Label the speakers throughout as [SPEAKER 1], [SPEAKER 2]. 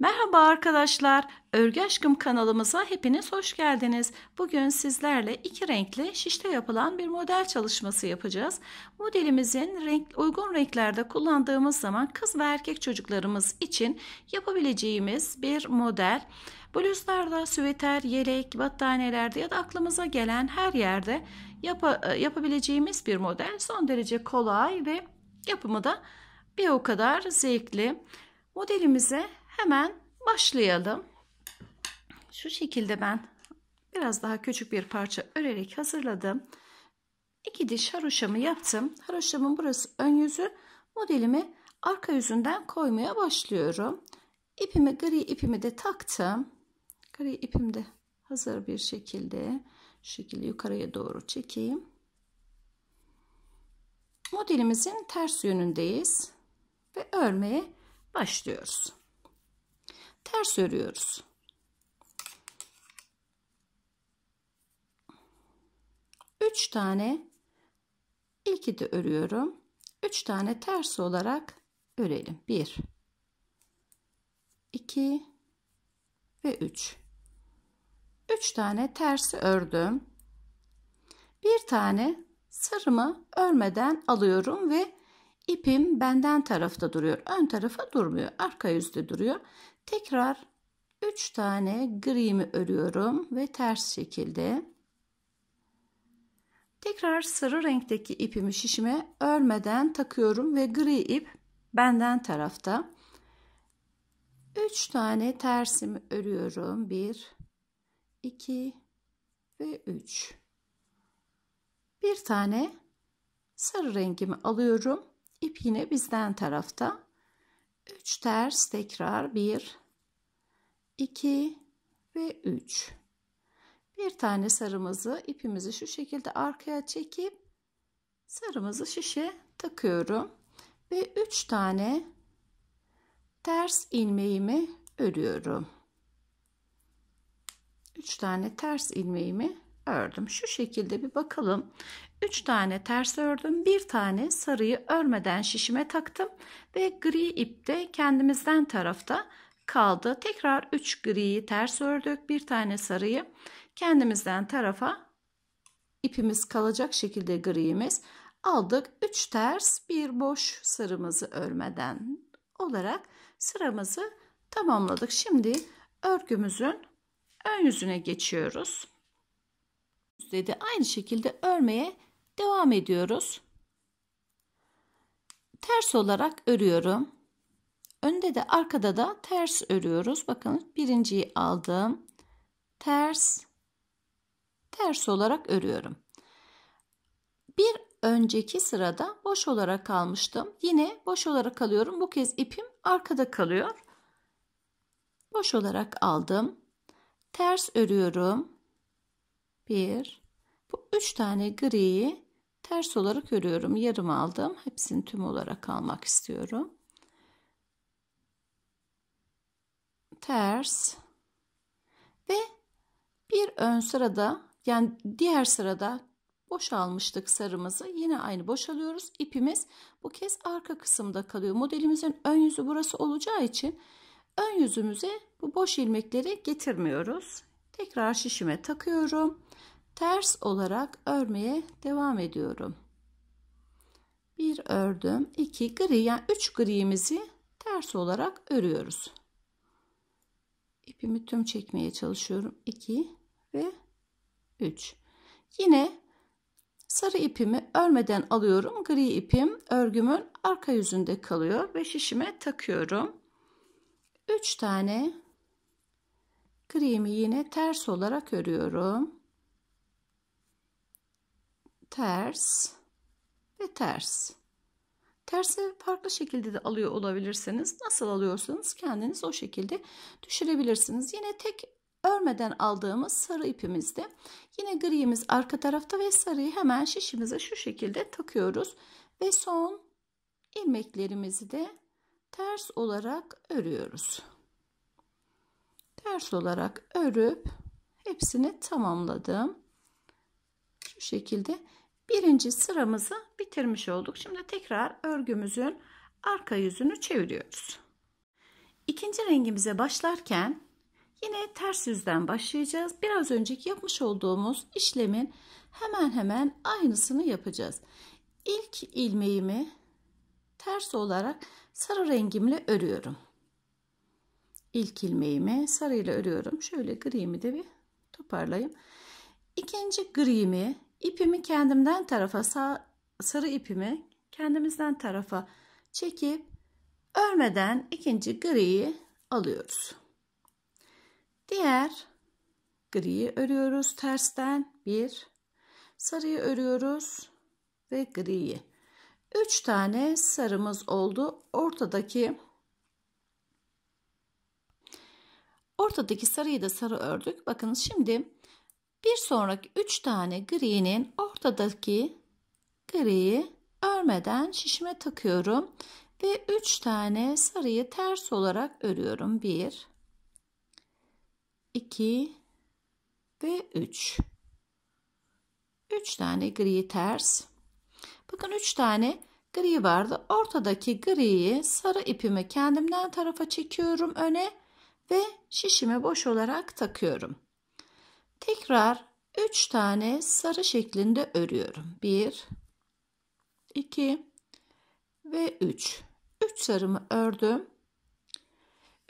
[SPEAKER 1] Merhaba arkadaşlar. Örgü Aşkım kanalımıza hepiniz hoş geldiniz. Bugün sizlerle iki renkli şişte yapılan bir model çalışması yapacağız. Modelimizin renk, uygun renklerde kullandığımız zaman kız ve erkek çocuklarımız için yapabileceğimiz bir model. Bluzlarda, süveter, yelek, battaniyelerde ya da aklımıza gelen her yerde yap e, yapabileceğimiz bir model. Son derece kolay ve yapımı da bir o kadar zevkli. Modelimize Hemen başlayalım. Şu şekilde ben biraz daha küçük bir parça örerek hazırladım. İki diş haroşamı yaptım. Haroşamın burası ön yüzü. Modelimi arka yüzünden koymaya başlıyorum. İpimi gri ipimi de taktım. Gri ipim de hazır bir şekilde şu şekilde yukarıya doğru çekeyim. Modelimizin ters yönündeyiz ve örmeye başlıyoruz ters örüyoruz. Üç tane ilki de örüyorum. Üç tane ters olarak örelim. Bir, iki ve üç. Üç tane tersi ördüm. Bir tane sarımı örmeden alıyorum ve ipim benden tarafta duruyor. Ön tarafa durmuyor. Arka yüzde duruyor. Tekrar 3 tane grimi örüyorum ve ters şekilde. Tekrar sarı renkteki ipimi şişime örmeden takıyorum ve gri ip benden tarafta. 3 tane tersimi örüyorum. 1 2 ve 3. Bir tane sarı rengimi alıyorum. İp yine bizden tarafta. 3 ters tekrar 1 2 ve 3 bir tane sarımızı ipimizi şu şekilde arkaya çekip sarımızı şişe takıyorum ve 3 tane ters ilmeğimi örüyorum 3 tane ters ilmeğimi ördüm. Şu şekilde bir bakalım. 3 tane ters ördüm. Bir tane sarıyı örmeden şişime taktım. Ve gri de kendimizden tarafta kaldı. Tekrar 3 griyi ters ördük. Bir tane sarıyı kendimizden tarafa ipimiz kalacak şekilde griyimiz aldık. 3 ters bir boş sarımızı örmeden olarak sıramızı tamamladık. Şimdi örgümüzün ön yüzüne geçiyoruz de aynı şekilde örmeye devam ediyoruz. Ters olarak örüyorum. Önde de arkada da ters örüyoruz. Bakın birinciyi aldım. Ters ters olarak örüyorum. Bir önceki sırada boş olarak kalmıştım. Yine boş olarak kalıyorum. Bu kez ipim arkada kalıyor. Boş olarak aldım. Ters örüyorum. 1 bu 3 tane griyi ters olarak örüyorum. Yarım aldım. Hepsini tüm olarak almak istiyorum. Ters ve bir ön sırada yani diğer sırada boşalmıştık sarımızı. Yine aynı boşalıyoruz. İpimiz bu kez arka kısımda kalıyor. Modelimizin ön yüzü burası olacağı için ön yüzümüze bu boş ilmekleri getirmiyoruz. Tekrar şişime takıyorum ters olarak örmeye devam ediyorum. Bir ördüm. iki gri yani üç grimizi ters olarak örüyoruz. İpimi tüm çekmeye çalışıyorum. 2 ve 3. Yine sarı ipimi örmeden alıyorum. Gri ipim örgümün arka yüzünde kalıyor ve şişime takıyorum. 3 tane grimi yine ters olarak örüyorum ters ve ters. Tersi farklı şekilde de alıyor olabilirsiniz. Nasıl alıyorsanız kendiniz o şekilde düşürebilirsiniz. Yine tek örmeden aldığımız sarı ipimizde yine griyimiz arka tarafta ve sarıyı hemen şişimize şu şekilde takıyoruz ve son ilmeklerimizi de ters olarak örüyoruz. Ters olarak örüp hepsini tamamladım. Şu şekilde birinci sıramızı bitirmiş olduk. Şimdi tekrar örgümüzün arka yüzünü çeviriyoruz. İkinci rengimize başlarken yine ters yüzden başlayacağız. Biraz önceki yapmış olduğumuz işlemin hemen hemen aynısını yapacağız. İlk ilmeğimi ters olarak sarı rengimle örüyorum. İlk ilmeğimi sarıyla örüyorum. Şöyle griyimi de bir toparlayayım. İkinci griyimi İpimi kendimden tarafa sağ, sarı ipimi kendimizden tarafa çekip örmeden ikinci griyi alıyoruz. Diğer griyi örüyoruz tersten bir sarıyı örüyoruz ve griyi. Üç tane sarımız oldu. Ortadaki ortadaki sarıyı da sarı ördük. Bakın şimdi bir sonraki 3 tane gri'nin ortadaki griyi örmeden şişime takıyorum ve 3 tane sarıyı ters olarak örüyorum. 1 2 ve 3. 3 tane griyi ters. Bakın 3 tane gri vardı. Ortadaki griyi sarı ipimi kendimden tarafa çekiyorum öne ve şişimi boş olarak takıyorum. Tekrar 3 tane sarı şeklinde örüyorum. 1 2 ve 3. 3 sarımı ördüm.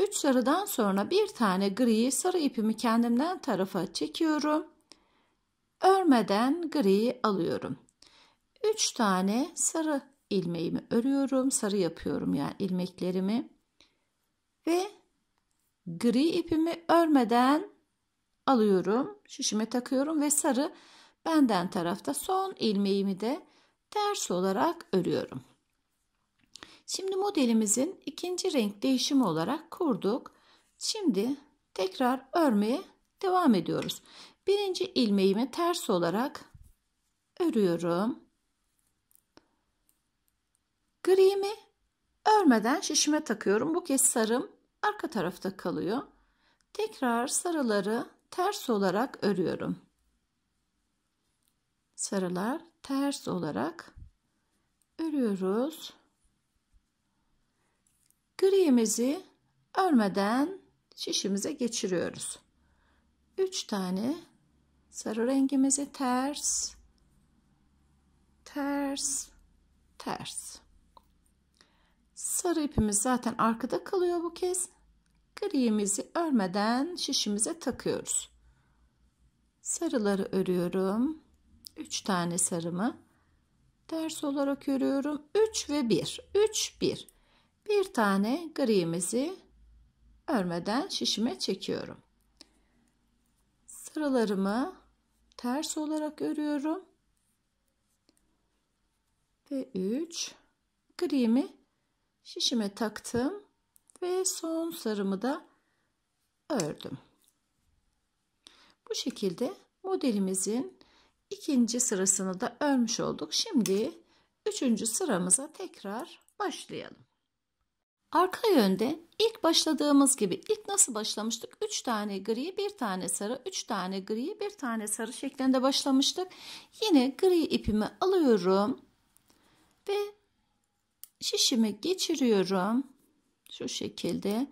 [SPEAKER 1] 3 sarıdan sonra bir tane gri sarı ipimi kendimden tarafa çekiyorum. Örmeden griyi alıyorum. 3 tane sarı ilmeğimi örüyorum. Sarı yapıyorum yani ilmeklerimi. Ve gri ipimi örmeden alıyorum. Şişime takıyorum ve sarı benden tarafta son ilmeğimi de ters olarak örüyorum. Şimdi modelimizin ikinci renk değişimi olarak kurduk. Şimdi tekrar örmeye devam ediyoruz. Birinci ilmeğimi ters olarak örüyorum. Gri'mi örmeden şişime takıyorum. Bu kez sarım arka tarafta kalıyor. Tekrar sarıları ters olarak örüyorum. Sarılar ters olarak örüyoruz. Gri'mizi örmeden şişimize geçiriyoruz. 3 tane sarı rengimizi ters ters ters sarı ipimiz zaten arkada kalıyor bu kez Gri'mizi örmeden şişimize takıyoruz. Sarıları örüyorum. 3 tane sarımı ters olarak örüyorum. 3 ve 1. 3 1. Bir tane gri'mizi örmeden şişime çekiyorum. Sarılarımı ters olarak örüyorum. Ve 3 grimi şişime taktım. Ve son sarımı da ördüm. Bu şekilde modelimizin ikinci sırasını da örmüş olduk. Şimdi üçüncü sıramıza tekrar başlayalım. Arka yönde ilk başladığımız gibi ilk nasıl başlamıştık? 3 tane gri, 1 tane sarı, 3 tane gri, 1 tane sarı şeklinde başlamıştık. Yine gri ipimi alıyorum ve şişimi geçiriyorum. Şu şekilde.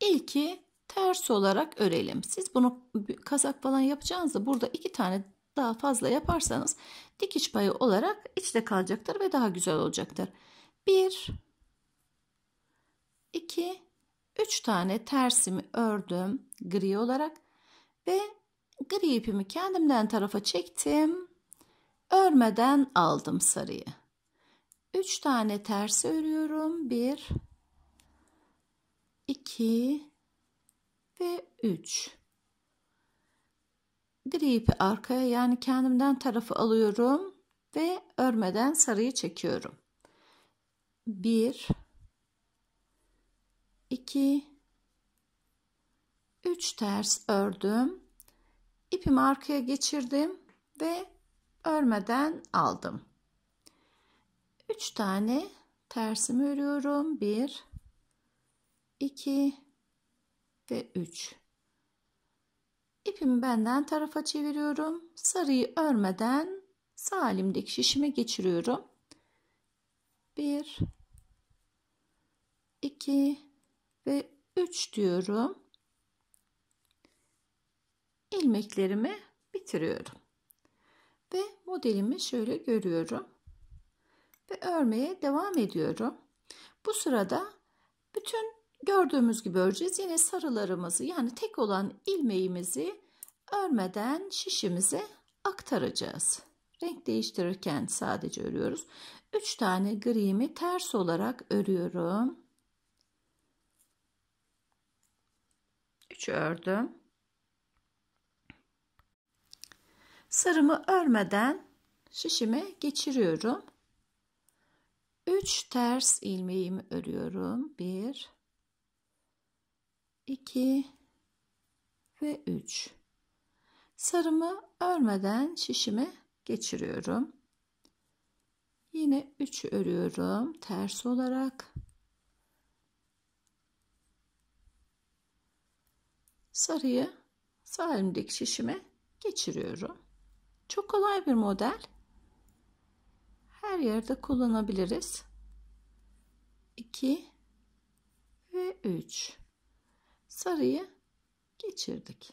[SPEAKER 1] ilki ters olarak örelim. Siz bunu kazak falan yapacağınızda burada iki tane daha fazla yaparsanız dikiş payı olarak içte kalacaktır ve daha güzel olacaktır. 1 2 3 tane tersimi ördüm gri olarak ve gri ipimi kendimden tarafa çektim. Örmeden aldım sarıyı. 3 tane tersi örüyorum. 1 2 ve 3 diri ipi arkaya yani kendimden tarafı alıyorum ve örmeden sarıyı çekiyorum 1 2 3 ters ördüm ipimi arkaya geçirdim ve örmeden aldım 3 tane tersimi örüyorum 1 2 ve 3 ipimi benden tarafa çeviriyorum sarıyı örmeden sağ elimdeki şişime geçiriyorum 1 2 ve 3 diyorum ilmeklerimi bitiriyorum ve modelimi şöyle görüyorum ve örmeye devam ediyorum bu sırada bütün Gördüğümüz gibi öreceğiz. Yine sarılarımızı yani tek olan ilmeğimizi örmeden şişimize aktaracağız. Renk değiştirirken sadece örüyoruz. 3 tane grimi ters olarak örüyorum. 3 ördüm. Sarımı örmeden şişime geçiriyorum. 3 ters ilmeğimi örüyorum. 1 2 ve 3. Sarımı örmeden şişime geçiriyorum. Yine 3 örüyorum ters olarak. Sarıyı sağ elimdeki şişime geçiriyorum. Çok kolay bir model. Her yerde kullanabiliriz. 2 ve 3 sarıyı geçirdik.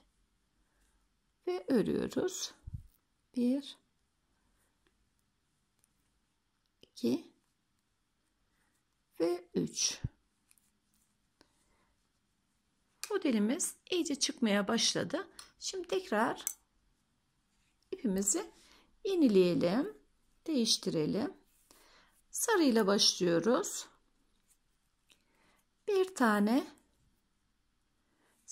[SPEAKER 1] Ve örüyoruz. 1 2 ve 3 modelimiz iyice çıkmaya başladı. Şimdi tekrar ipimizi yenileyelim. Değiştirelim. Sarıyla başlıyoruz. Bir tane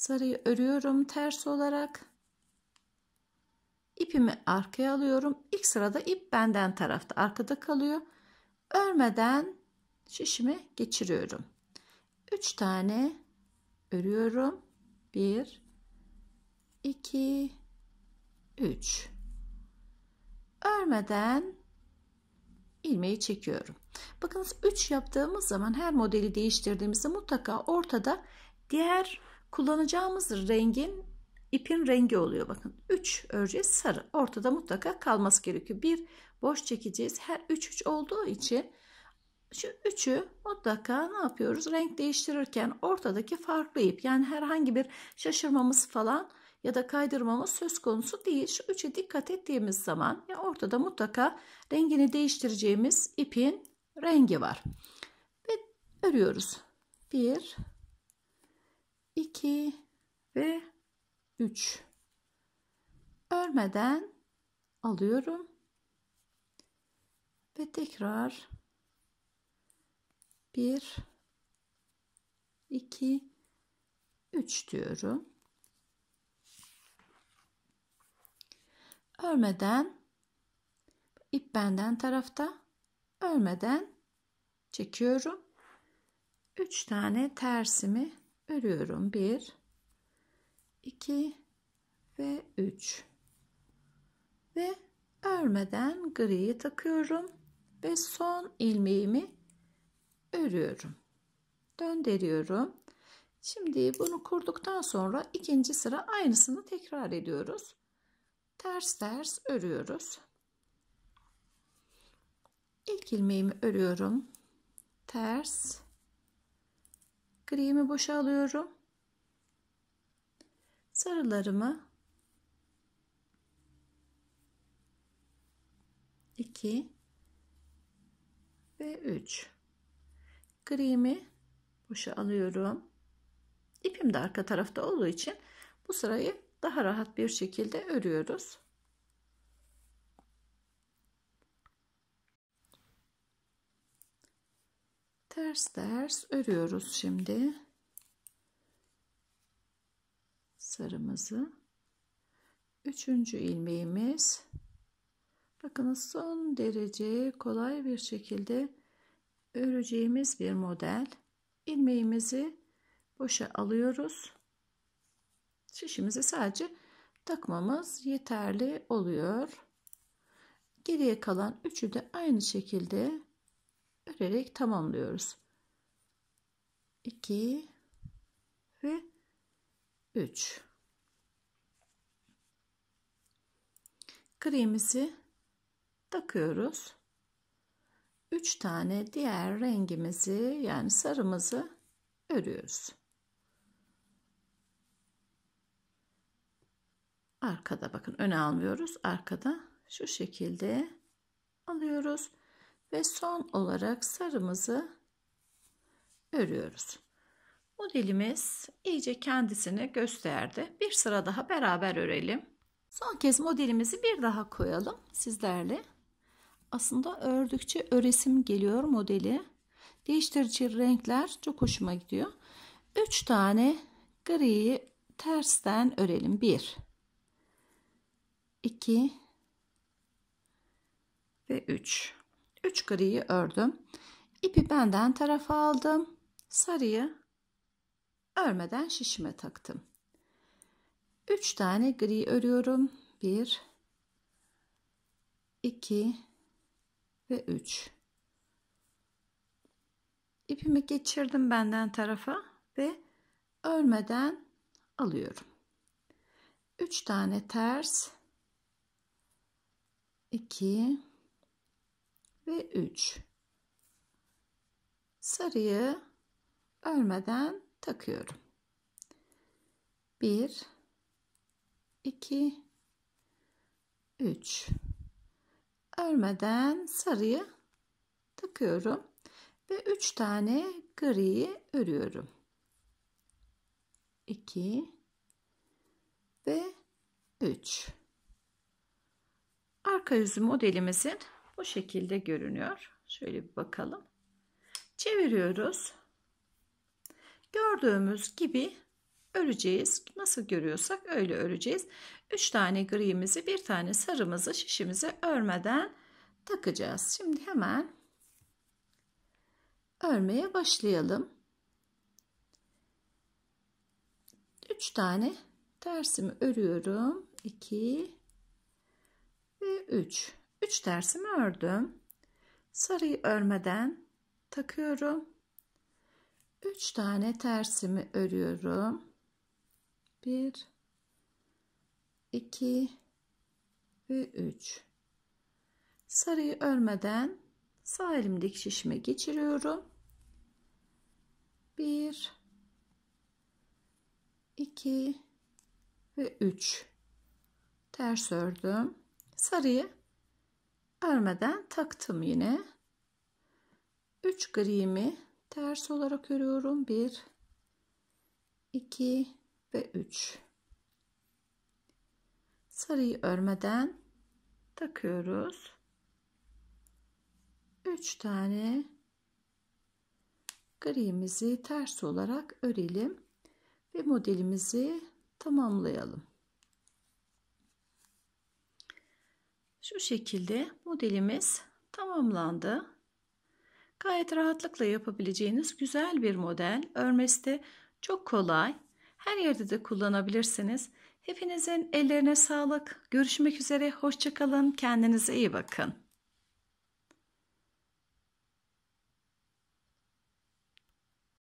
[SPEAKER 1] sarıyı örüyorum ters olarak ipimi arkaya alıyorum ilk sırada ip benden tarafta arkada kalıyor örmeden şişimi geçiriyorum 3 tane örüyorum 1 2 3 örmeden ilmeği çekiyorum. Bakınız 3 yaptığımız zaman her modeli değiştirdiğimizde mutlaka ortada diğer Kullanacağımız rengin ipin rengi oluyor bakın. 3 öreceğiz sarı. Ortada mutlaka kalması gerekiyor. Bir boş çekeceğiz. Her 3 3 olduğu için şu 3'ü mutlaka ne yapıyoruz? Renk değiştirirken ortadaki farklı ip yani herhangi bir şaşırmamız falan ya da kaydırmamız söz konusu değil. Şu 3'e dikkat ettiğimiz zaman ya ortada mutlaka rengini değiştireceğimiz ipin rengi var. Ve örüyoruz. 1 2 ve 3 örmeden alıyorum ve tekrar 1 2 3 diyorum örmeden ip benden tarafta örmeden çekiyorum 3 tane tersimi örüyorum 1 2 ve 3 ve örmeden griyi takıyorum ve son ilmeğimi örüyorum döndürüyorum şimdi bunu kurduktan sonra ikinci sıra aynısını tekrar ediyoruz ters ters örüyoruz ilk ilmeğimi örüyorum ters Gri'mi boşa alıyorum. Sarılarımı 2 ve 3 grimi boşa alıyorum. İpim de arka tarafta olduğu için bu sırayı daha rahat bir şekilde örüyoruz. ters ters örüyoruz şimdi sarımızı üçüncü ilmeğimiz bakınız son derece kolay bir şekilde öreceğimiz bir model ilmeğimizi boşa alıyoruz şişimizi sadece takmamız yeterli oluyor geriye kalan üçü de aynı şekilde örerek tamamlıyoruz. 2 ve 3 kremizi takıyoruz. 3 tane diğer rengimizi yani sarımızı örüyoruz. Arkada bakın öne almıyoruz. Arkada şu şekilde alıyoruz. Ve son olarak sarımızı örüyoruz. Modelimiz iyice kendisini gösterdi. Bir sıra daha beraber örelim. Son kez modelimizi bir daha koyalım sizlerle. Aslında ördükçe öresim geliyor modeli. Değiştirici renkler çok hoşuma gidiyor. 3 tane griyi tersten örelim. 1 2 ve 3 3 griyi ördüm. İpi benden tarafa aldım. Sarıyı örmeden şişime taktım. 3 tane gri örüyorum. 1 2 ve 3. İpimi geçirdim benden tarafa ve örmeden alıyorum. 3 tane ters 2 ve 3. Sarıyı örmeden takıyorum. 1 2 3 Örmeden sarıyı takıyorum ve 3 tane griyi örüyorum. 2 ve 3 Arka yüzü modelimizin bu şekilde görünüyor. Şöyle bir bakalım. Çeviriyoruz. Gördüğümüz gibi öreceğiz. Nasıl görüyorsak öyle öreceğiz. 3 tane grimizi, bir tane sarımızı şişimize örmeden takacağız. Şimdi hemen örmeye başlayalım. 3 tane tersimi örüyorum. 2 ve 3. 3 tersimi ördüm. Sarıyı örmeden takıyorum. 3 tane tersimi örüyorum. 1 2 ve 3. Sarıyı örmeden sağ elimdeki şişime geçiriyorum. 1 2 ve 3 ters ördüm. Sarıyı Örmeden taktım yine. 3 grimi ters olarak örüyorum. 1 2 ve 3. Sarıyı örmeden takıyoruz. 3 tane grimizi ters olarak örelim ve modelimizi tamamlayalım. Şu şekilde modelimiz tamamlandı. Gayet rahatlıkla yapabileceğiniz güzel bir model. Örmesi de çok kolay. Her yerde de kullanabilirsiniz. Hepinizin ellerine sağlık. Görüşmek üzere. Hoşçakalın. Kendinize iyi bakın.